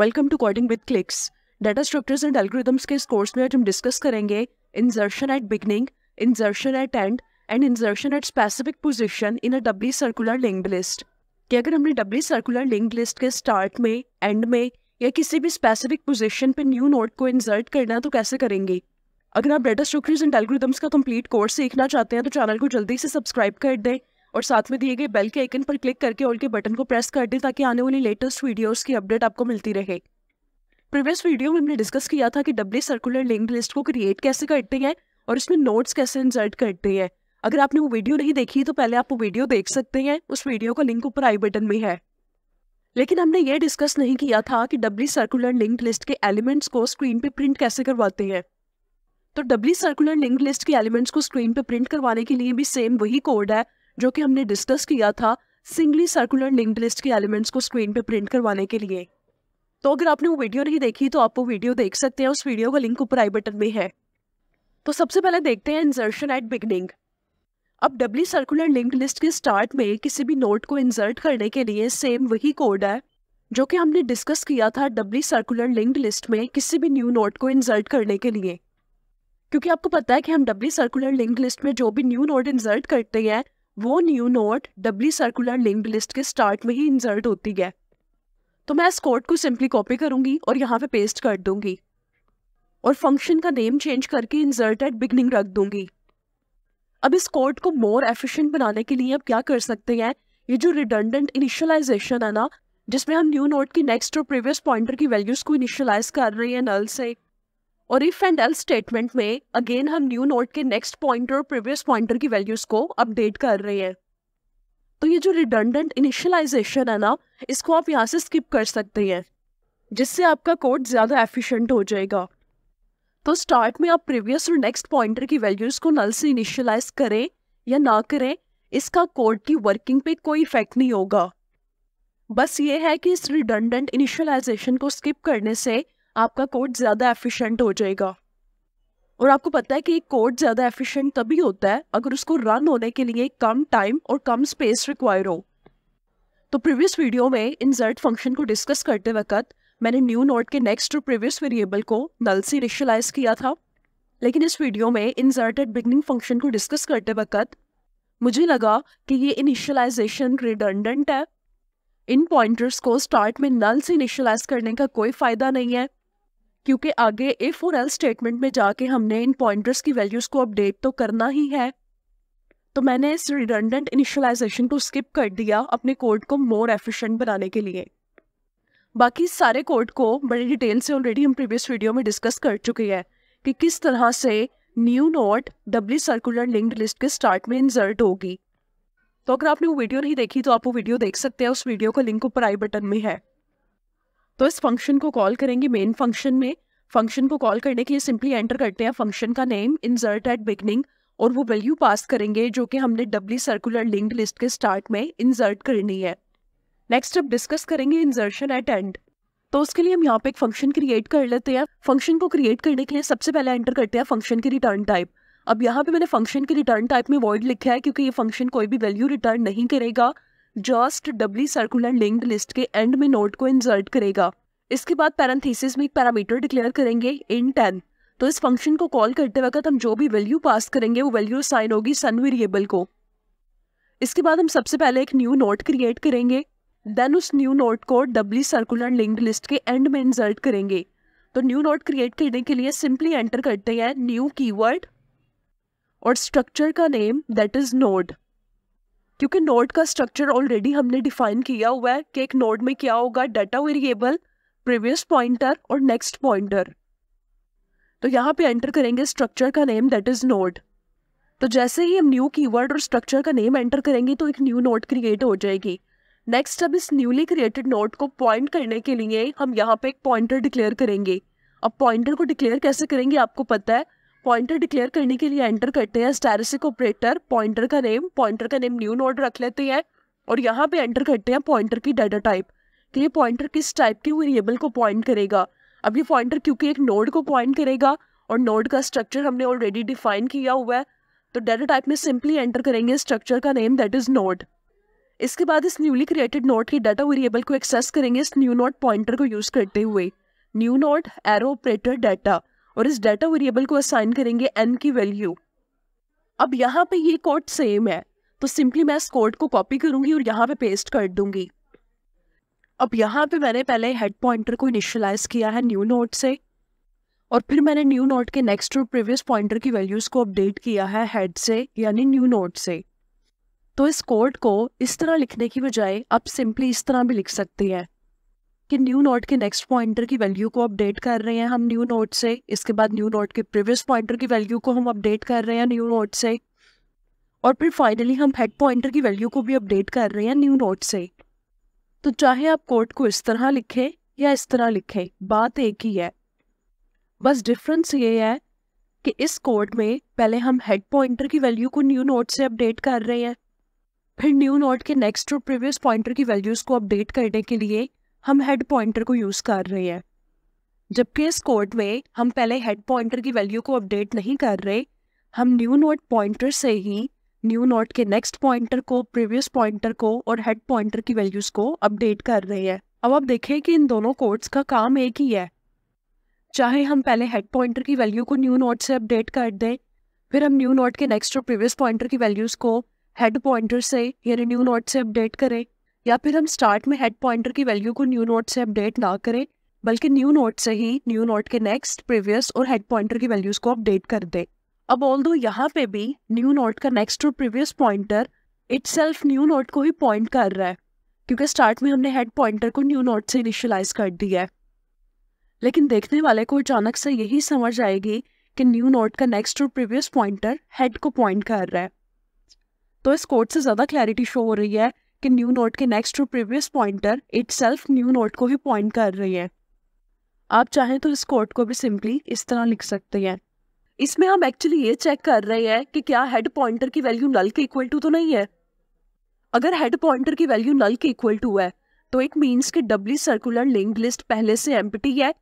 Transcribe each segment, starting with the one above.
welcome to coding with clicks data structures and algorithms के इस course में आज हम डिस्कस करेंगे insertion at beginning insertion at end and insertion at specific position in a doubly circular link list कि अगर हमने doubly circular link list के स्टार्ट में एंड में या किसी भी स्पेसिफिक पोजिशन पर न्यू नोट को इंजर्ट करना है तो कैसे करेंगे अगर आप डाटा स्ट्रक्चर्स एंड एल्ग्रिदम्स का कंप्लीट कोर्स सीखना चाहते हैं तो चैनल को जल्दी से सब्सक्राइब कर दें और साथ में दिए गए बेल के आइकन पर क्लिक करके ऑल के बटन को प्रेस कर दें ताकि आने वाली लेटेस्ट वीडियोस की अपडेट आपको मिलती रहे प्रीवियस वीडियो में हमने डिस्कस किया था कि डब्ल्यू सर्कुलर लिंक लिस्ट को क्रिएट कैसे करते हैं और इसमें नोट्स कैसे इंसर्ट करते हैं अगर आपने वो वीडियो नहीं देखी तो पहले आप वो वीडियो देख सकते हैं उस वीडियो का लिंक ऊपर आई बटन में है लेकिन हमने ये डिस्कस नहीं किया था कि डब्ल्यू सर्कुलर लिंक लिस्ट के एलिमेंट्स को स्क्रीन पे प्रिंट कैसे करवाते हैं तो डब्ल्यू सर्कुलर लिंक लिस्ट के एलिमेंट्स को स्क्रीन पे प्रिंट करवाने के लिए भी सेम वही कोड है जो कि हमने डिस्कस किया था सिंगली सर्कुलर लिंक्ड लिस्ट के एलिमेंट्स को स्क्रीन पे प्रिंट करवाने के लिए तो अगर आपने वो वीडियो नहीं देखी तो आप वो वीडियो देख सकते हैं उस वीडियो का लिंक ऊपर आई बटन में है तो सबसे पहले देखते हैं इंजर्शन एट बिगनिंग अब डबली सर्कुलर लिंक्ड लिस्ट के स्टार्ट में किसी भी नोट को इंजर्ट करने के लिए सेम वही कोड है जो कि हमने डिस्कस किया था डबली सर्कुलर लिंक्ड लिस्ट में किसी भी न्यू नोट को इंजर्ट करने के लिए क्योंकि आपको पता है कि हम डब्ल्यू सर्कुलर लिंक्ड लिस्ट में जो भी न्यू नोट इंजर्ट करते हैं वो new node doubly circular linked list के स्टार्ट में ही इंसर्ट होती है तो मैं इस कोड को सिंपली कॉपी करूंगी और यहाँ पे पेस्ट कर दूंगी और फंक्शन का नेम चेंज करके इंसर्ट एट बिगनिंग रख दूंगी अब इस कोड को मोर एफिशिएंट बनाने के लिए अब क्या कर सकते हैं ये जो रिडंडेंट इनिशियलाइजेशन है ना जिसमें हम न्यू नोट की नेक्स्ट और प्रीवियस पॉइंटर की वैल्यूज को इनिशियलाइज कर रहे हैं नल से और इफ एंड एल स्टेटमेंट में अगेन हम न्यू नोट के नेक्स्ट पॉइंटर और प्रीवियस पॉइंटर की वैल्यूज को अपडेट कर रहे हैं तो ये जो रिडंडेंट इनिशियलाइजेशन है ना इसको आप यहाँ से स्किप कर सकते हैं जिससे आपका कोड ज़्यादा एफिशिएंट हो जाएगा तो स्टार्ट में आप प्रीवियस और नेक्स्ट पॉइंटर की वैल्यूज को नल से इनिशियलाइज करें या ना करें इसका कोड की वर्किंग पे कोई इफेक्ट नहीं होगा बस ये है कि इस रिडंडेंट इनिशियलाइजेशन को स्किप करने से आपका कोड ज़्यादा एफिशिएंट हो जाएगा और आपको पता है कि एक कोड ज़्यादा एफिशिएंट तभी होता है अगर उसको रन होने के लिए कम टाइम और कम स्पेस रिक्वायर हो तो प्रीवियस वीडियो में इंसर्ट फंक्शन को डिस्कस करते वक्त मैंने न्यू नोट के नेक्स्ट और प्रीवियस वेरिएबल को नल से इनिशलाइज किया था लेकिन इस वीडियो में इंसर्ट एट बिगनिंग फंक्शन को डिस्कस करते वक्त मुझे लगा कि ये इनिशलाइजेशन रिडंडेंट है इन पॉइंटर्स को स्टार्ट में नल से इनिशलाइज करने का कोई फ़ायदा नहीं है क्योंकि आगे इफ और एल स्टेटमेंट में जाके हमने इन पॉइंटर्स की वैल्यूज को अपडेट तो करना ही है तो मैंने इस रिडंडेंट इनिशलाइजेशन को स्किप कर दिया अपने कोड को मोर एफिशिएंट बनाने के लिए बाकी सारे कोड को बड़ी डिटेल से ऑलरेडी हम प्रीवियस वीडियो में डिस्कस कर चुके हैं कि किस तरह से new node doubly circular linked list के स्टार्ट में इंजर्ट होगी तो अगर आपने वो वीडियो नहीं देखी तो आप वो वीडियो देख सकते हैं उस वीडियो का लिंक ऊपर आई बटन में है तो इस फंक्शन को कॉल करेंगे मेन फंक्शन में फंक्शन को कॉल करने के लिए सिंपली एंटर करते हैं फंक्शन का नेम इंसर्ट एट बिगनिंग और वो वैल्यू पास करेंगे जो कि हमने डब्ली सर्कुलर लिंक्ड लिस्ट के स्टार्ट में इंसर्ट करनी है नेक्स्ट अब डिस्कस करेंगे इंसर्शन एट एंड तो उसके लिए हम यहाँ पे एक फंक्शन क्रिएट कर लेते हैं फंक्शन को क्रिएट करने के लिए सबसे पहले एंटर करते हैं फंक्शन की रिटर्न टाइप अब यहाँ पे मैंने फंक्शन के रिटर्न टाइप में वॉइड लिखा है क्योंकि ये फंक्शन कोई भी वैल्यू रिटर्न नहीं करेगा just doubly circular linked list के एंड में नोट को इंसर्ट करेगा इसके बाद पैरेंथीसिस में एक पैरामीटर डिक्लेयर करेंगे इन टेन तो इस फंक्शन को कॉल करते वक्त हम जो भी वैल्यू पास करेंगे वो वैल्यू साइन होगी सन वेरिएबल को इसके बाद हम सबसे पहले एक न्यू नोट क्रिएट करेंगे देन उस न्यू नोट को डबली सर्कुलर लिंक्ड लिस्ट के एंड में इंसर्ट करेंगे तो न्यू नोट क्रिएट करने के लिए सिंपली एंटर करते हैं न्यू कीवर्ड और स्ट्रक्चर का नेम दैट इज नोड क्योंकि नोड का स्ट्रक्चर ऑलरेडी हमने डिफाइन किया हुआ है कि एक नोड में क्या होगा डाटा वेरिएबल प्रीवियस पॉइंटर और नेक्स्ट पॉइंटर तो यहाँ पे एंटर करेंगे स्ट्रक्चर का नेम दैट इज नोड तो जैसे ही हम न्यू कीवर्ड और स्ट्रक्चर का नेम एंटर करेंगे तो एक न्यू नोट क्रिएट हो जाएगी नेक्स्ट अब इस न्यूली क्रिएटेड नोट को पॉइंट करने के लिए हम यहाँ पे एक पॉइंटर डिक्लेयर करेंगे अब पॉइंटर को डिक्लेयर कैसे करेंगे आपको पता है पॉइंटर डिक्लेयर करने के लिए एंटर करते हैं स्टैरिसिक ऑपरेटर पॉइंटर का नेम पॉइंटर का नेम न्यू नोड रख लेते हैं और यहाँ पे एंटर करते हैं पॉइंटर की डाटा टाइप कि ये पॉइंटर किस टाइप के वेरिएबल को पॉइंट करेगा अब ये पॉइंटर क्योंकि एक नोड को पॉइंट करेगा और नोड का स्ट्रक्चर हमने ऑलरेडी डिफाइन किया हुआ है तो डाटा टाइप में सिंपली एंटर करेंगे स्ट्रक्चर का नेम दैट इज़ नोड इसके बाद इस न्यूली क्रिएटेड नोड की डाटा वेरिएबल को एक्सेस करेंगे इस न्यू नोड पॉइंटर को यूज़ करते हुए new node arrow operator data और इस डेटा वेरिएबल को असाइन करेंगे एन की वैल्यू अब यहाँ पे ये कोड सेम है तो सिंपली मैं इस कोड को कॉपी करूंगी और यहाँ पे पेस्ट कर दूंगी अब यहाँ पे मैंने पहले हेड पॉइंटर को इनिशलाइज किया है न्यू नोट से और फिर मैंने न्यू नोट के नेक्स्ट और प्रीवियस पॉइंटर की वैल्यूज़ को अपडेट किया है हेड से यानी न्यू नोट से तो इस कोड को इस तरह लिखने की बजाय आप सिंपली इस तरह भी लिख सकती हैं कि न्यू नोट के नेक्स्ट पॉइंटर की वैल्यू को अपडेट कर रहे हैं हम न्यू नोट से इसके बाद न्यू नोट के प्रीवियस पॉइंटर की वैल्यू को हम अपडेट कर रहे हैं न्यू नोट से और फिर फाइनली हम हेड पॉइंटर की वैल्यू को भी अपडेट कर रहे हैं न्यू नोट से तो चाहे आप कोड को इस तरह लिखें या इस तरह लिखें बात एक ही है बस डिफरेंस ये है कि इस कोड में पहले हम हेड पॉइंटर की वैल्यू को न्यू नोट से अपडेट कर रहे हैं फिर न्यू नोट के नेक्स्ट और प्रीवियस पॉइंटर की वैल्यूज़ को अपडेट करने के लिए हम हेड पॉइंटर को यूज़ कर रहे हैं जबकि इस कोड में हम पहले हेड पॉइंटर की वैल्यू को अपडेट नहीं कर रहे हम न्यू नोट पॉइंटर से ही न्यू नोट के नेक्स्ट पॉइंटर को प्रीवियस पॉइंटर को और हेड पॉइंटर की वैल्यूज़ को अपडेट कर रहे हैं अब आप देखें कि इन दोनों कोड्स का काम एक ही है चाहे हम पहले हेड पॉइंटर की वैल्यू को न्यू नोट से अपडेट कर दें फिर हम न्यू नोट के नेक्स्ट और प्रीवियस पॉइंटर की वैल्यूज़ को हेड पॉइंटर से यानी न्यू नोट से अपडेट करें या फिर हम स्टार्ट में हेड पॉइंटर की वैल्यू को न्यू नोट से अपडेट ना करें बल्कि न्यू नोट से ही न्यू नोट के नेक्स्ट प्रीवियस और हेड पॉइंटर की वैल्यूज को अपडेट कर दें अब ऑल दो यहाँ पे भी न्यू नोट का नेक्स्ट और previous pointer it new node को ही पॉइंट कर रहा है क्योंकि स्टार्ट में हमने हेड पॉइंटर को न्यू नोट से इनिशलाइज कर दिया है लेकिन देखने वाले को अचानक से यही समझ आएगी कि न्यू नोट का नेक्स्ट और प्रीवियस पॉइंटर हेड को पॉइंट कर रहा है तो इस कोड से ज़्यादा क्लैरिटी शो हो रही है कि न्यू नोट के next to previous pointer itself new node को ही पॉइंट कर रही है आप चाहें तो इस कोड को भी सिंपली इस तरह लिख सकते हैं इसमें हम एक्चुअली ये चेक कर रहे हैं कि क्या हेड पॉइंटर की वैल्यू नल के इक्वल टू तो नहीं है अगर हेड पॉइंटर की वैल्यू नल के इक्वल टू है तो इट मीन्स कि डब्ली सर्कुलर लिंक लिस्ट पहले से एम है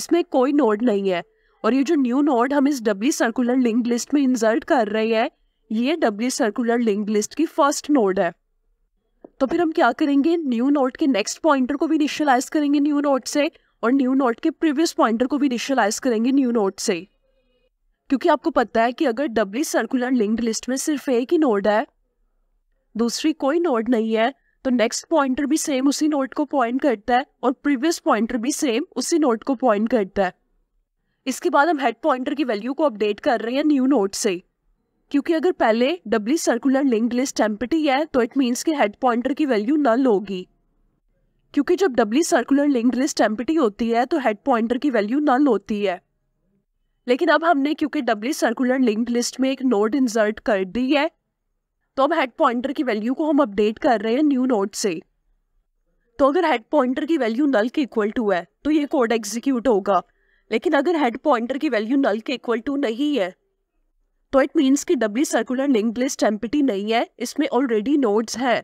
इसमें कोई नोड नहीं है और ये जो न्यू नोड हम इस डब्ली सर्कुलर लिंक लिस्ट में इंजर्ट कर रहे हैं ये डब्ली सर्कुलर लिंक लिस्ट की फर्स्ट नोड है तो फिर हम क्या करेंगे न्यू नोट के नेक्स्ट पॉइंटर को भी इनिशियलाइज करेंगे न्यू नोट से और न्यू नोट के प्रीवियस पॉइंटर को भी इनिशियलाइज करेंगे न्यू नोट से क्योंकि आपको पता है कि अगर डबली सर्कुलर लिंक्ड लिस्ट में सिर्फ एक ही नोड है दूसरी कोई नोड नहीं है तो नेक्स्ट पॉइंटर भी सेम उसी नोट को पॉइंट करता है और प्रीवियस पॉइंटर भी सेम उसी नोट को पॉइंट करता है इसके बाद हम हेड पॉइंटर की वैल्यू को अपडेट कर रहे हैं न्यू नोट से क्योंकि अगर पहले doubly circular linked list empty है तो इट मीन्स कि हेड पॉइंटर की वैल्यू नल होगी क्योंकि जब doubly circular linked list empty होती है तो हेड पॉइंटर की वैल्यू नल होती है लेकिन अब हमने क्योंकि डब्ली सर्कुलर लिंक्ड लिस्ट में एक नोड इंजर्ट कर दी है तो अब हेड पॉइंटर की वैल्यू को हम अपडेट कर रहे हैं न्यू नोड से तो अगर हेड पॉइंटर की वैल्यू नल के इक्वल टू है तो ये कोड एग्जीक्यूट होगा लेकिन अगर हेड पॉइंटर की वैल्यू नल के इक्वल टू नहीं है तो इट मीन्स कि doubly circular linked list empty नहीं है इसमें ऑलरेडी नोड्स है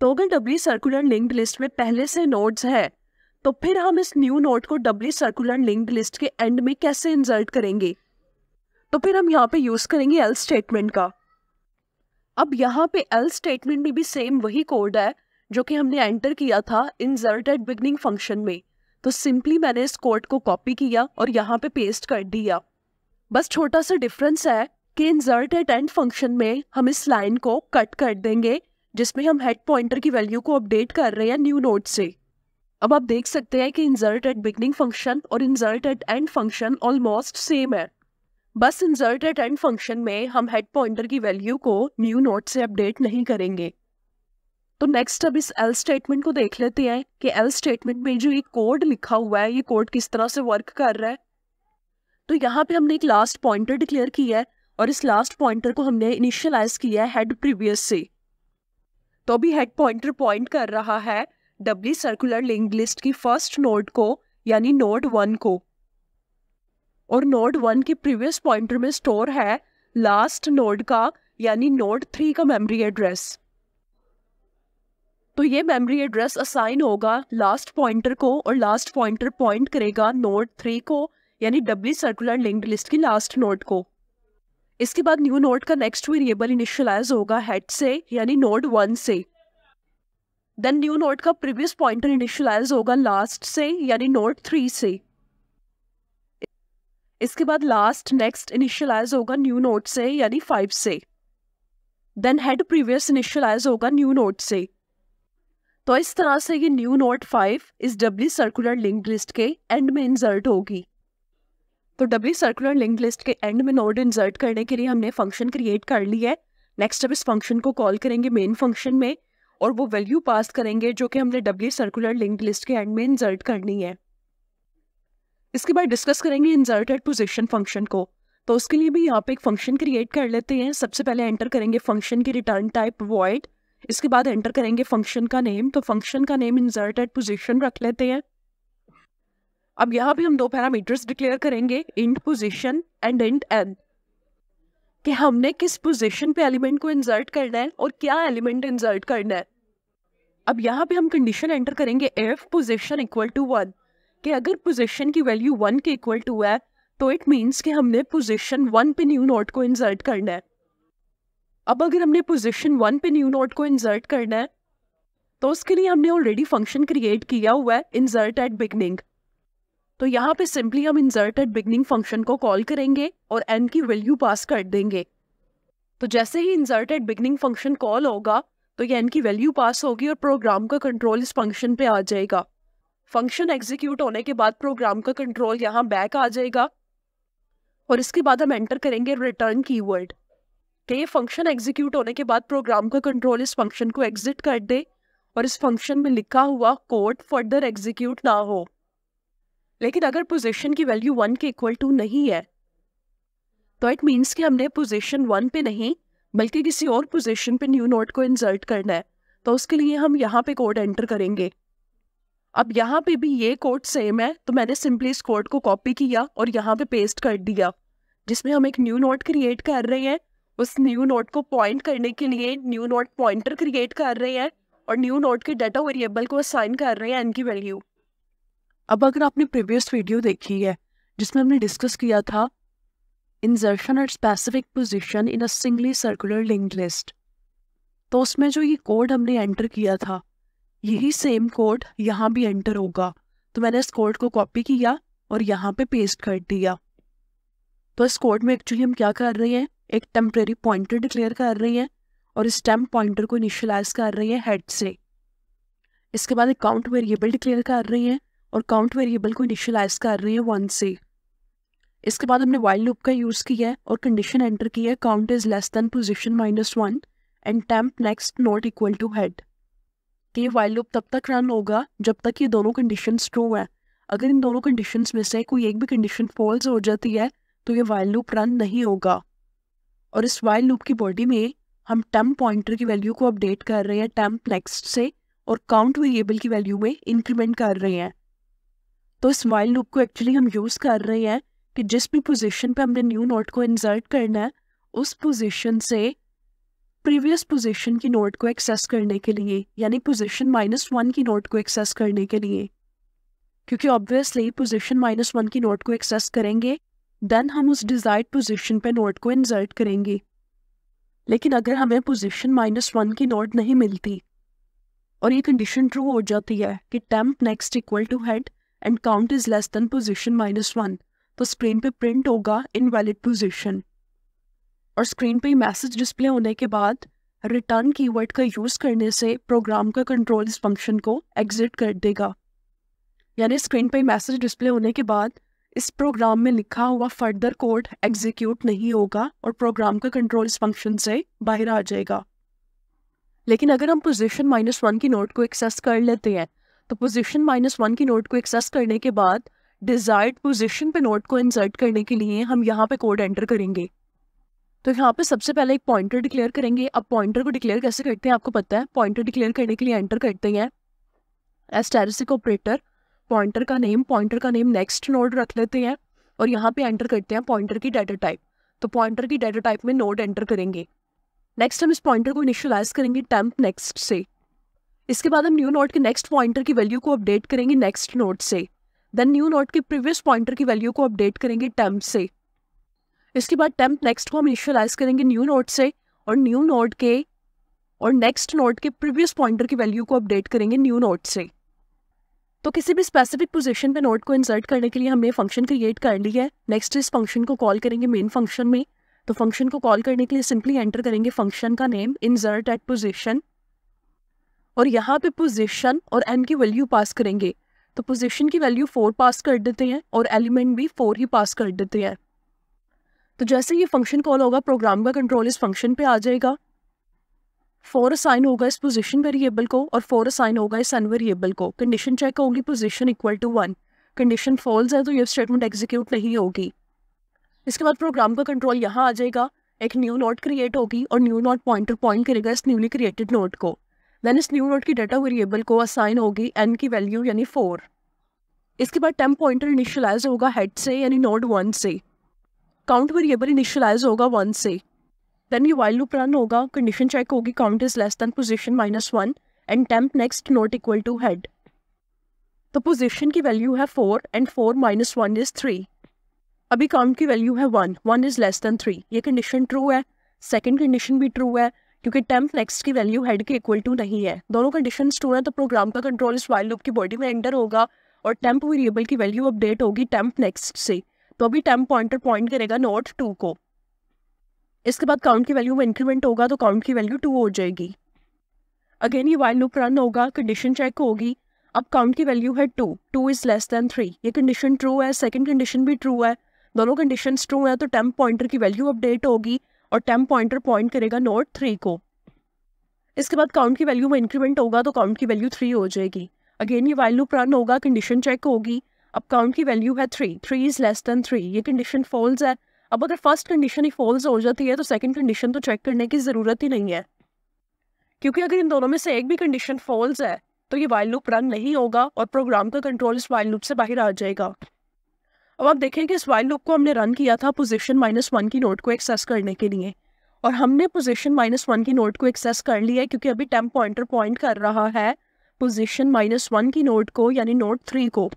तो अगर डब्ल्यू सर्कुलर लिंक्ड लिस्ट में पहले से नोड्स हैं तो फिर हम इस न्यू नोड को डब्ल्यू सर्कुलर लिंक्ड लिस्ट के एंड में कैसे इंजर्ट करेंगे तो फिर हम यहाँ पे यूज़ करेंगे एल स्टेटमेंट का अब यहाँ पे एल स्टेटमेंट में भी सेम वही कोड है जो कि हमने एंटर किया था इंजर्ट एट बिगनिंग फंक्शन में तो सिंपली मैंने इस कोड को कॉपी किया और यहाँ पे पेस्ट कर दिया बस छोटा सा डिफरेंस है कि इंजर्ट एट एंड फंक्शन में हम इस लाइन को कट कर देंगे जिसमें हम हेड पॉइंटर की वैल्यू को अपडेट कर रहे हैं न्यू नोट से अब आप देख सकते हैं कि इंजर्ट एट बिगनिंग फंक्शन और insert at end function almost same है बस इंजर्ट एट एंड फंक्शन में हम हेड पॉइंटर की वैल्यू को न्यू नोट से अपडेट नहीं करेंगे तो नेक्स्ट अब इस एल स्टेटमेंट को देख लेते हैं कि एल स्टेटमेंट में जो ये कोड लिखा हुआ है ये कोड किस तरह से वर्क कर रहा है तो यहाँ पे हमने एक लास्ट पॉइंटर डिक्लेयर किया है और इस लास्ट पॉइंटर को हमने इनिशियलाइज किया है हेड प्रीवियस से तो अभी हेड पॉइंटर पॉइंट कर रहा है डब्ली सर्कुलर लिंक लिस्ट की फर्स्ट नोड को यानी नोड वन को और नोड वन के प्रीवियस पॉइंटर में स्टोर है लास्ट नोड का यानी नोड थ्री का मेमोरी एड्रेस तो ये मेमोरी एड्रेस असाइन होगा लास्ट पॉइंटर को और लास्ट पॉइंटर पॉइंट करेगा नोड थ्री को यानी डब्ली सर्कुलर लिंक्ड लिस्ट की लास्ट नोड को इसके बाद न्यू नोड का नेक्स्ट वेरिएबल इनिशियलाइज होगा हेड से यानी नोड वन से देन न्यू नोड का प्रीवियस पॉइंटर इनिशियलाइज होगा लास्ट से यानी नोड थ्री से इसके बाद लास्ट नेक्स्ट इनिशियलाइज होगा न्यू नोड से यानी फाइव से देन हेड प्रीवियस इनिशियलाइज होगा न्यू नोड से तो इस तरह से ये न्यू नोट फाइव इस डब्ल्यू सर्कुलर लिंक लिस्ट के एंड में इंजर्ट होगी तो डब्ल्यू सर्कुलर लिंक लिस्ट के एंड में नोड इंसर्ट करने के लिए हमने फंक्शन क्रिएट कर ली है नेक्स्ट अब इस फंक्शन को कॉल करेंगे मेन फंक्शन में और वो वैल्यू पास करेंगे जो कि हमने डब्ल्यू सर्कुलर लिंक लिस्ट के एंड में इंजर्ट करनी है इसके बाद डिस्कस करेंगे इंजर्टेड पोजिशन फंक्शन को तो उसके लिए भी यहाँ पे एक फंक्शन क्रिएट कर लेते हैं सबसे पहले एंटर करेंगे फंक्शन की रिटर्न टाइप वॉइड इसके बाद एंटर करेंगे फंक्शन का नेम तो फंक्शन का नेम इंजर्टेड पोजिशन रख लेते हैं अब यहाँ भी हम दो पैरामीटर्स डिक्लेयर करेंगे int position and int n कि हमने किस पोजिशन पे एलिमेंट को इंजर्ट करना है और क्या एलिमेंट इंजर्ट करना है अब यहाँ पे हम कंडीशन एंटर करेंगे if position equal to one कि अगर पोजिशन की वैल्यू वन के इक्वल टू है तो इट मीन्स कि हमने पोजिशन वन पे न्यू नोट को इंजर्ट करना है अब अगर हमने पोजिशन वन पे न्यू नोट को इंजर्ट करना है तो उसके लिए हमने ऑलरेडी फंक्शन क्रिएट किया हुआ है इंजर्ट एट बिगनिंग तो यहाँ पे सिंपली हम इंसर्टेड बिगनिंग फंक्शन को कॉल करेंगे और एन की वैल्यू पास कर देंगे तो जैसे ही इंसर्टेड बिगनिंग फंक्शन कॉल होगा तो ये एन की वैल्यू पास होगी और प्रोग्राम का कंट्रोल इस फंक्शन पे आ जाएगा फंक्शन एग्जीक्यूट होने के बाद प्रोग्राम का कंट्रोल यहाँ बैक आ जाएगा और इसके बाद हम एंटर करेंगे रिटर्न कीवर्ड कि ये फंक्शन एग्जीक्यूट होने के बाद प्रोग्राम का कंट्रोल इस फंक्शन को एग्जिट कर दे और इस फंक्शन में लिखा हुआ कोड फर्दर एग्जीक्यूट ना हो लेकिन अगर पोजीशन की वैल्यू वन के इक्वल टू नहीं है तो इट मीन्स कि हमने पोजीशन वन पे नहीं बल्कि किसी और पोजीशन पे न्यू नोट को इंसर्ट करना है तो उसके लिए हम यहाँ पे कोड एंटर करेंगे अब यहाँ पे भी ये कोड सेम है तो मैंने सिंपली इस कोड को कॉपी किया और यहाँ पे पेस्ट कर दिया जिसमें हम एक न्यू नोट क्रिएट कर रहे हैं उस न्यू नोट को पॉइंट करने के लिए न्यू नोट पॉइंटर क्रिएट कर रहे हैं और न्यू नोट के डाटा वेरिएबल को असाइन कर रहे हैं एन की वैल्यू अब अगर आपने प्रीवियस वीडियो देखी है जिसमें हमने डिस्कस किया था insertion at specific position in a singly circular link list तो उसमें जो ये कोड हमने एंटर किया था यही सेम कोड यहाँ भी एंटर होगा तो मैंने इस कोड को कॉपी किया और यहाँ पे पेस्ट कर दिया तो इस कोड में एक्चुअली हम क्या कर रहे हैं एक टेम्प्रेरी पॉइंटर डिक्लेयर कर रहे हैं और इस टेम्प पॉइंटर को इनिशलाइज कर रहे हैं हेड से इसके बाद एक काउंट वेरिएबल डिक्लेयर कर रहे हैं और काउंट वेरिएबल को इनिशियलाइज कर रहे हैं वन से इसके बाद हमने वाइल्ड लूप का यूज़ किया है और कंडीशन एंटर की है count is less than position minus one and temp next not equal to head कि ये वाइल्ड लूप तब तक रन होगा जब तक ये दोनों कंडीशन ट्रू हैं अगर इन दोनों कंडीशंस में से कोई एक भी कंडीशन फॉल्स हो जाती है तो ये वाइल लूप रन नहीं होगा और इस वाइल लूप की बॉडी में हम टेम्प पॉइंटर की वैल्यू को अपडेट कर रहे हैं टेम्प नेक्स्ट से और काउंट वेरिएबल की वैल्यू में इंक्रीमेंट कर रहे हैं तो इस वाइल लूप को एक्चुअली हम यूज़ कर रहे हैं कि जिस भी पोजीशन पे हमने न्यू नोट को इंसर्ट करना है उस पोजीशन से प्रीवियस पोजीशन की नोट को एक्सेस करने के लिए यानी पोजीशन माइनस वन की नोट को एक्सेस करने के लिए क्योंकि ऑब्वियसली पोजीशन माइनस वन की नोट को एक्सेस करेंगे देन हम उस डिज़ायर्ड पोजीशन पे नोट को इंसर्ट करेंगे लेकिन अगर हमें पोजीशन माइनस वन की नोट नहीं मिलती और ये कंडीशन ट्रू हो जाती है कि temp next equal to head and count is less than position minus one तो स्क्रीन पे प्रिंट होगा इनवैलिड पोजिशन और स्क्रीन पे मैसेज डिस्प्ले होने के बाद रिटर्न कीवर्ड का यूज़ करने से प्रोग्राम का कंट्रोल इस फंक्शन को एग्जिट कर देगा यानी स्क्रीन पे मैसेज डिस्प्ले होने के बाद इस प्रोग्राम में लिखा हुआ फर्दर कोड एग्जीक्यूट नहीं होगा और प्रोग्राम का कंट्रोल इस फंक्शन से बाहर आ जाएगा लेकिन अगर हम पोजिशन माइनस वन की नोट को एक्सेस कर लेते हैं तो पोजीशन माइनस वन की नोट को एक्सेस करने के बाद डिजायर्ड पोजीशन पे नोट को इंसर्ट करने के लिए हम यहाँ पे कोड एंटर करेंगे तो यहाँ पे सबसे पहले एक पॉइंटर डिक्लेयर करेंगे अब पॉइंटर को डिक्लेयर कैसे करते हैं आपको पता है पॉइंटर डिक्लेयर करने के लिए एंटर करते हैं एस्टेरिसिक ऑपरेटर पॉइंटर का नेम पॉइंटर का नेम नेक्स्ट नोड रख लेते हैं और यहाँ पे एंटर करते हैं पॉइंटर की डाटा टाइप तो पॉइंटर की डाटा टाइप में नोड एंटर करेंगे नेक्स्ट हम इस पॉइंटर को इनिशलाइज करेंगे टेम्प नेक्स्ट से इसके बाद हम न्यू नोट के नेक्स्ट पॉइंटर की वैल्यू को अपडेट करेंगे नेक्स्ट नोट से देन न्यू नोट के प्रीवियस पॉइंटर की वैल्यू को अपडेट करेंगे टेम्प से इसके बाद टेम्प नेक्स्ट को हम इनिशियलाइज करेंगे न्यू नोट से और न्यू नोट के और नेक्स्ट नोट के प्रीवियस पॉइंटर की वैल्यू को अपडेट करेंगे न्यू नोट से तो किसी भी स्पेसिफिक पोजिशन पे नोट को इंसर्ट करने के लिए हमने फंक्शन क्रिएट कर लिया है नेक्स्ट इस फंक्शन को कॉल करेंगे मेन फंक्शन में तो फंक्शन को कॉल करने के लिए सिंपली एंटर करेंगे फंक्शन का नेम इंसर्ट एट पोजिशन और यहाँ पे पोजिशन और एन की वैल्यू पास करेंगे तो पोजिशन की वैल्यू फोर पास कर देते हैं और एलिमेंट भी फोर ही पास कर देते हैं तो जैसे ये फंक्शन कॉल होगा प्रोग्राम का कंट्रोल इस फंक्शन पे आ जाएगा फोर असाइन होगा इस पोजीशन वेरिएबल को और फोर असाइन होगा इस एन वेरिएबल को कंडीशन चेक होगी position equal to one condition false है तो ये स्टेटमेंट एग्जीक्यूट नहीं होगी इसके बाद प्रोग्राम का कंट्रोल यहाँ आ जाएगा एक न्यू नोट क्रिएट होगी और न्यू नोट पॉइंटर पॉइंट करेगा इस न्यूली क्रिएटेड नोट को देन इस न्यू नोट की डाटा वेरिएबल को असाइन होगी एन की वैल्यू यानी फोर इसके बाद टेम्प पॉइंटर इनिशलाइज होगा हेड से यानी नोड वन से काउंट वेरिएबल इनिशलाइज होगा वन से देन ये वाइल लूप रन होगा कंडीशन चेक होगी count is less than position minus one and temp next not equal to head तो पोजिशन की वैल्यू है four and four minus one is three अभी count की value है one one is less than three ये condition true है second condition भी true है क्योंकि टेम्प नेक्स्ट की वैल्यू हेड के इक्वल टू नहीं है दोनों कंडीशन टू है तो प्रोग्राम का कंट्रोल इस वाइल लूप की बॉडी में एंटर होगा और टेम्प वेरिएबल की वैल्यू अपडेट होगी टेम्प नेक्स्ट से तो अभी टेम्प पॉइंटर पॉइंट करेगा नोट टू को इसके बाद काउंट की वैल्यू में इंक्रीमेंट होगा तो काउंट की वैल्यू टू हो जाएगी अगेन ये वाइल लूप रन होगा कंडीशन चेक होगी अब काउंट की वैल्यू है two two is less than three ये कंडीशन ट्रू है सेकेंड कंडीशन भी ट्रू है दोनों कंडीशन ट्रू है तो टेम्प पॉइंटर की वैल्यू अपडेट होगी और टेम्प पॉइंटर पॉइंट करेगा नोट थ्री को इसके बाद काउंट की वैल्यू में इंक्रीमेंट होगा तो काउंट की वैल्यू थ्री हो जाएगी अगेन ये वाइल लूप रन होगा कंडीशन चेक होगी अब काउंट की वैल्यू है three three is less than three ये कंडीशन फॉल्स है अब अगर फर्स्ट कंडीशन ही फॉल्स हो जाती है तो सेकंड कंडीशन तो चेक करने की ज़रूरत ही नहीं है क्योंकि अगर इन दोनों में से एक भी कंडीशन फॉल्स है तो ये वाइल लूप रन नहीं होगा और प्रोग्राम का कंट्रोल इस वाइल लूप से बाहर आ जाएगा अब आप देखें कि इस वाइल लूप को हमने रन किया था पोजीशन माइनस वन की नोट को एक्सेस करने के लिए और हमने पोजीशन माइनस वन की नोट को एक्सेस कर लिया है क्योंकि अभी टेम पॉइंटर पॉइंट point कर रहा है पोजीशन माइनस वन की नोट को यानी नोट थ्री को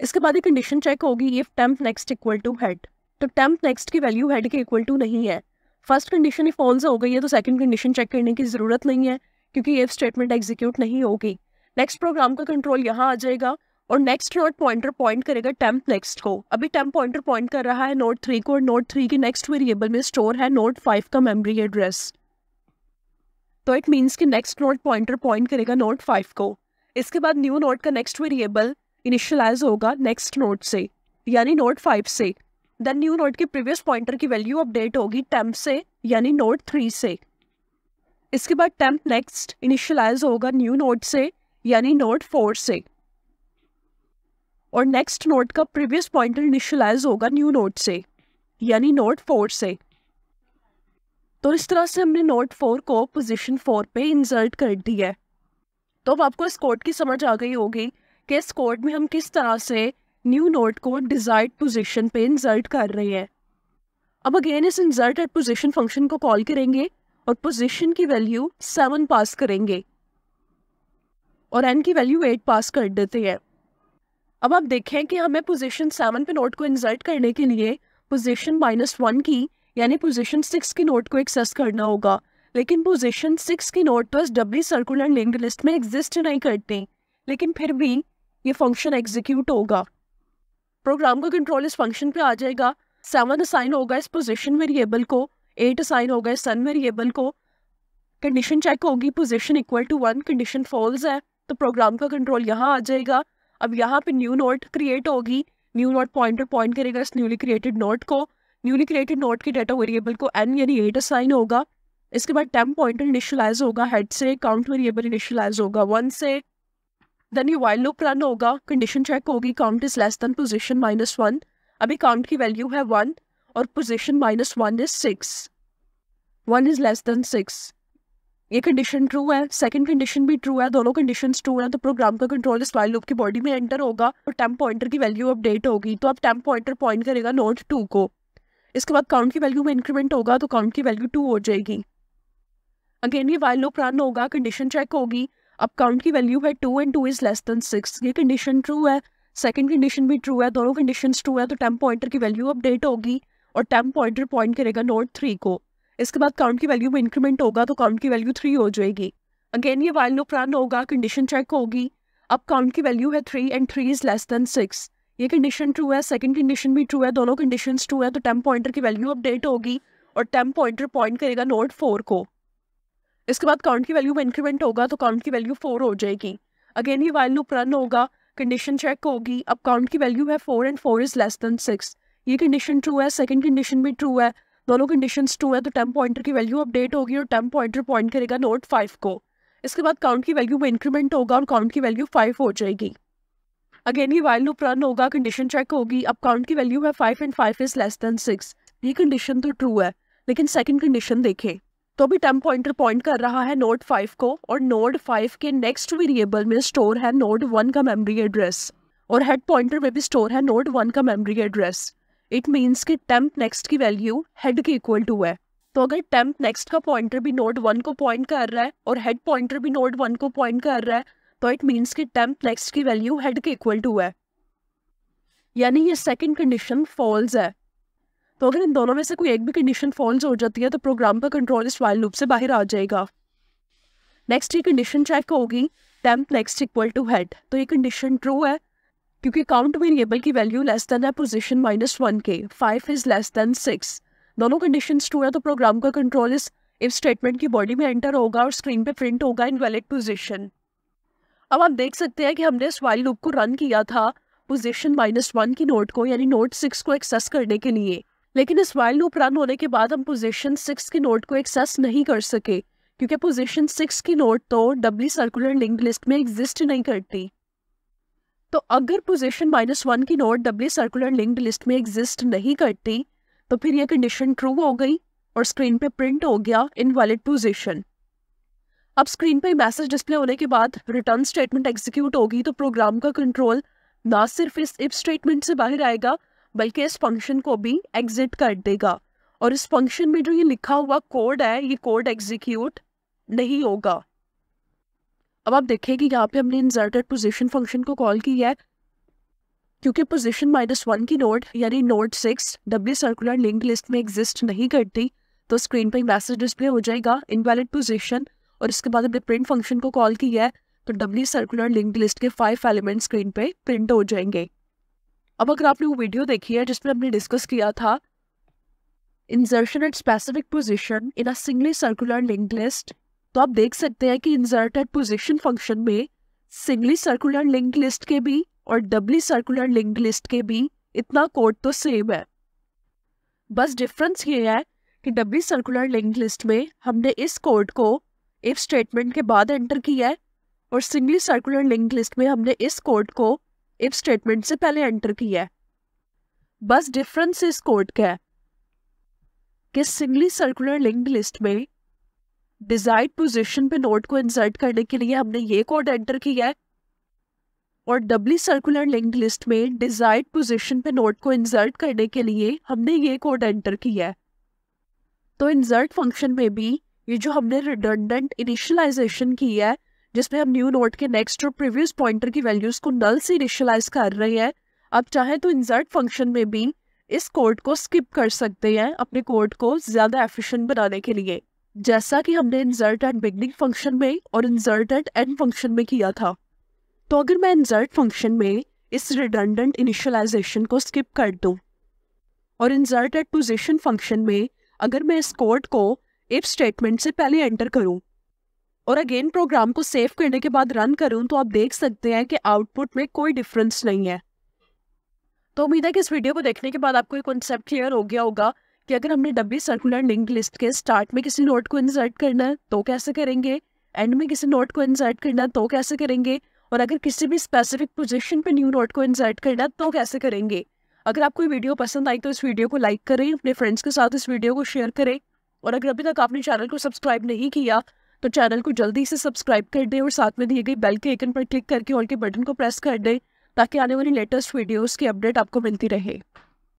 इसके बाद ही कंडीशन चेक होगी if temp next equal to head तो टेम्प नेक्स्ट की वैल्यू हेड के इक्वल टू नहीं है फर्स्ट कंडीशन इफ फॉल्स हो गई है तो सेकंड कंडीशन चेक करने की ज़रूरत नहीं है क्योंकि ये स्टेटमेंट एग्जीक्यूट नहीं होगी नेक्स्ट प्रोग्राम का कंट्रोल यहाँ आ जाएगा और नेक्स्ट नोट पॉइंटर पॉइंट करेगा टेम्प नेक्स्ट को अभी टेम्प पॉइंटर पॉइंट कर रहा है नोट थ्री को और नोट थ्री के नेक्स्ट वेरिएबल में स्टोर है नोट फाइव का मेमोरी एड्रेस तो इट मीन्स कि नेक्स्ट नोट पॉइंटर पॉइंट करेगा नोट फाइव को इसके बाद न्यू नोट का नेक्स्ट वेरिएबल इनिशियलाइज होगा नेक्स्ट नोट से यानी नोट फाइव से देन न्यू नोट के प्रीवियस पॉइंटर की वैल्यू अपडेट होगी टेम्प से यानी नोट थ्री से इसके बाद टेम्प नेक्स्ट इनिशलाइज होगा न्यू नोट से यानी नोट फोर से और नेक्स्ट नोट का प्रीवियस पॉइंटर इनिशलाइज होगा न्यू नोट से यानी नोट फोर से तो इस तरह से हमने नोट फोर को पोजीशन फोर पे इंसर्ट कर दिया है तो अब आपको इस कोड की समझ आ गई होगी कि इस कोड में हम किस तरह से न्यू नोट को डिजायर्ड पोजीशन पे इंसर्ट कर रहे हैं अब अगेन इस इंसर्ट एट पोजीशन फंक्शन को कॉल करेंगे और पोजीशन की वैल्यू सेवन पास करेंगे और एन की वैल्यू एट पास कर देते हैं अब आप देखें कि हमें पोजीशन सेवन पे नोट को इंजर्ट करने के लिए पोजीशन माइनस वन की यानी पोजीशन सिक्स की नोट को एक्सेस करना होगा लेकिन पोजीशन सिक्स की नोट तो इस डब्ल्यू सर्कुलर लिंक लिस्ट में एग्जिस्ट नहीं करते लेकिन फिर भी ये फंक्शन एग्जीक्यूट होगा प्रोग्राम का कंट्रोल इस फंक्शन पे आ जाएगा सेवन असाइन होगा इस पोजिशन वेरिएबल को एट असाइन होगा इस सन वेरिएबल को कंडीशन चेक होगी position equal to one condition false है तो प्रोग्राम का कंट्रोल यहाँ आ जाएगा अब यहाँ पे न्यू नोट क्रिएट होगी न्यू नोट पॉइंटर पॉइंट करेगा इस न्यूली क्रिएटेड नोट को न्यूली क्रिएटेड नोट के डेटा वेरिएबल को एन यानी एट असाइन होगा इसके बाद टेम पॉइंटर इनिशलाइज होगा हेड से काउंट वेरिएबल इनिशलाइज होगा वन से देन ये वाइल्ड लुक रन होगा कंडीशन चेक होगी count is less than position minus one अभी काउंट की वैल्यू है वन और position minus one is six one is less than six ये कंडीशन ट्रू है सेकंड कंडीशन भी ट्रू है दोनों कंडीशन ट्रू है तो प्रोग्राम का कंट्रोल इस वाइल लूप की बॉडी में एंटर होगा और टेम्प पॉइंटर की वैल्यू अपडेट होगी तो अब टेम्प पॉइंटर पॉइंट करेगा नोट टू को इसके बाद काउंट की वैल्यू में इंक्रीमेंट होगा तो काउंट की वैल्यू टू हो जाएगी अगेन ये वाइल लूप रन होगा कंडीशन चेक होगी अब काउंट की वैल्यू है two and two is less than six ये कंडीशन ट्रू है सेकंड कंडीशन भी ट्रू है दोनों कंडीशन ट्रू है तो टेम्प पॉइंटर की वैल्यू अपडेट होगी और टेम्प पॉइंटर पॉइंट करेगा नोट थ्री को इसके बाद काउंट की वैल्यू में इंक्रीमेंट होगा तो काउंट की वैल्यू थ्री हो जाएगी अगेन ये वाइल लूप रन होगा कंडीशन चेक होगी अब काउंट की वैल्यू है three and three is less than six ये कंडीशन ट्रू है सेकंड कंडीशन भी ट्रू है दोनों कंडीशन ट्रू है तो टेम पॉइंटर की वैल्यू अपडेट होगी और टेम पॉइंटर पॉइंट करेगा नोट फोर को इसके बाद काउंट की वैल्यू में इंक्रीमेंट होगा तो काउंट की वैल्यू फोर हो जाएगी अगेन ये वाइल लूप रन होगा कंडीशन चेक होगी अब काउंट की वैल्यू है four and four is less than six ये कंडीशन ट्रू है सेकंड कंडीशन भी ट्रू है दोनों कंडीशन टू है तो टेम पॉइंटर की वैल्यू अपडेट होगी और टेम पॉइंटर पॉइंट करेगा नोट फाइव को इसके बाद काउंट की वैल्यू में इंक्रीमेंट होगा और काउंट की वैल्यू फाइव हो जाएगी अगेन ये वाइल लूप रन होगा कंडीशन चेक होगी अब काउंट की वैल्यू है five and five is less than six ये कंडीशन तो ट्रू है लेकिन सेकंड कंडीशन देखें तो अभी टेम पॉइंटर पॉइंट कर रहा है नोड फाइव को और नोड फाइव के नेक्स्ट वेरिएबल में स्टोर है नोड वन का मेमोरी एड्रेस और हेड पॉइंटर में भी स्टोर है नोड वन का मेमोरी एड्रेस इट मीन्स कि टेम्प नेक्स्ट की वैल्यू हेड के इक्वल टू है तो अगर टेम्प नेक्स्ट का पॉइंटर भी नोड वन को पॉइंट कर रहा है और हेड पॉइंटर भी नोड वन को पॉइंट कर रहा है तो इट मीन्स कि टेम्प नेक्स्ट की वैल्यू हेड के इक्वल टू है यानी ये सेकेंड कंडीशन फॉल्स है तो अगर इन दोनों में से कोई एक भी कंडीशन फॉल्स हो जाती है तो प्रोग्राम का कंट्रोल इस वाइल लूप से बाहर आ जाएगा नेक्स्ट ये कंडीशन चेक होगी temp next equal to head तो ये कंडीशन ट्रू है क्योंकि काउंट वेरिएबल की वैल्यू लेस देन है पोजिशन माइनस वन के five is less than six दोनों कंडीशन टू है तो प्रोग्राम का कंट्रोल इस इफ स्टेटमेंट की बॉडी में एंटर होगा और स्क्रीन पे प्रिंट होगा इन वैलिड पोजिशन अब आप देख सकते हैं कि हमने इस वाइल लूप को रन किया था पोजिशन माइनस वन की नोट को यानी नोट सिक्स को एक्सेस करने के लिए लेकिन इस वाइल लूप रन होने के बाद हम पोजिशन सिक्स की नोट को एक्सेस नहीं कर सके क्योंकि पोजिशन सिक्स की नोट तो डब्ली सर्कुलर लिंक लिस्ट में एग्जिस्ट नहीं करती तो अगर पोजीशन माइनस वन की node doubly circular linked list में एग्जिस्ट नहीं करती तो फिर यह कंडीशन ट्रू हो गई और स्क्रीन पे प्रिंट हो गया इन वैलिड पोजिशन अब स्क्रीन पे मैसेज डिस्प्ले होने के बाद रिटर्न स्टेटमेंट एग्जीक्यूट होगी तो प्रोग्राम का कंट्रोल ना सिर्फ इस इफ स्टेटमेंट से बाहर आएगा बल्कि इस फंक्शन को भी एग्जिट कर देगा और इस फंक्शन में जो ये लिखा हुआ कोड है ये कोड एग्जीक्यूट नहीं होगा अब आप देखें कि यहाँ पे हमने इंसर्टेड पोजिशन फंक्शन को कॉल किया है क्योंकि पोजिशन माइनस वन की नोट यानी node six doubly circular link list में एग्जिस्ट नहीं करती तो स्क्रीन पर मैसेज डिस्प्ले हो जाएगा इनवैलिड पोजिशन और इसके बाद हमने प्रिंट फंक्शन को कॉल किया है तो डब्ल्यू सर्कुलर लिंक लिस्ट के फाइव एलिमेंट स्क्रीन पे प्रिंट हो जाएंगे अब अगर आपने वो वीडियो देखी है जिसमें हमने डिस्कस किया था insertion at specific position in a singly circular link list तो आप देख सकते हैं कि इंजर्टेड पोजिशन फंक्शन में सिंगली सर्कुलर लिंक लिस्ट के भी और डबली सर्कुलर लिंक लिस्ट के भी इतना कोड तो सेम है बस डिफरेंस ये है कि डबली सर्कुलर लिंक लिस्ट में हमने इस कोड को इफ स्टेटमेंट के बाद एंटर किया है और सिंगली सर्कुलर लिंक लिस्ट में हमने इस कोड को इफ स्टेटमेंट से पहले एंटर किया है बस डिफरेंस इस कोड का है कि सिंगली सर्कुलर लिंक लिस्ट में डिजाइड पोजिशन पे नोड को इंसर्ट करने के लिए हमने ये कोड एंटर किया है और डबली सर्कुलर लिंक लिस्ट में डिजाइड पोजिशन पे नोड को इंसर्ट करने के लिए हमने ये कोड एंटर किया है तो इंसर्ट फंक्शन में भी ये जो हमने रिडंडेंट इनिशलाइजेशन की है जिसमें हम न्यू नोट के नेक्स्ट और प्रीवियस पॉइंटर की वैल्यूज को नल से इनिशलाइज कर रहे हैं आप चाहें तो इंसर्ट फंक्शन में भी इस कोड को स्किप कर सकते हैं अपने कोड को ज़्यादा एफिशिएंट बनाने के लिए जैसा कि हमने इंजर्ट एट बिगनिंग फंक्शन में और इंजर्ट एट एंड फंक्शन में किया था तो अगर मैं इंजर्ट फंक्शन में इस रिडंडेंट इनिशलाइजेशन को स्किप कर दूं और इंजर्ट एट पोजिशन फंक्शन में अगर मैं इस कोड को इफ स्टेटमेंट से पहले एंटर करूं और अगेन प्रोग्राम को सेव करने के बाद रन करूं तो आप देख सकते हैं कि आउटपुट में कोई डिफरेंस नहीं है तो उम्मीद है कि इस वीडियो को देखने के बाद आपको ये कॉन्सेप्ट क्लियर हो गया होगा कि अगर हमने डब्बी सर्कुलर लिंक लिस्ट के स्टार्ट में किसी नोट को इंसर्ट करना है तो कैसे करेंगे एंड में किसी नोट को इंसर्ट करना है तो कैसे करेंगे और अगर किसी भी स्पेसिफिक पोजिशन पर न्यू नोट को इंसर्ट करना है तो कैसे करेंगे अगर आपको वीडियो पसंद आई तो इस वीडियो को लाइक करें अपने फ्रेंड्स के साथ इस वीडियो को शेयर करें और अगर अभी तक आपने चैनल को सब्सक्राइब नहीं किया तो चैनल को जल्दी से सब्सक्राइब कर दें और साथ में दिए गए बेल के आइकन पर क्लिक करके ऑल के बटन को प्रेस कर दें ताकि आने वाली लेटेस्ट वीडियोस की अपडेट आपको मिलती रहे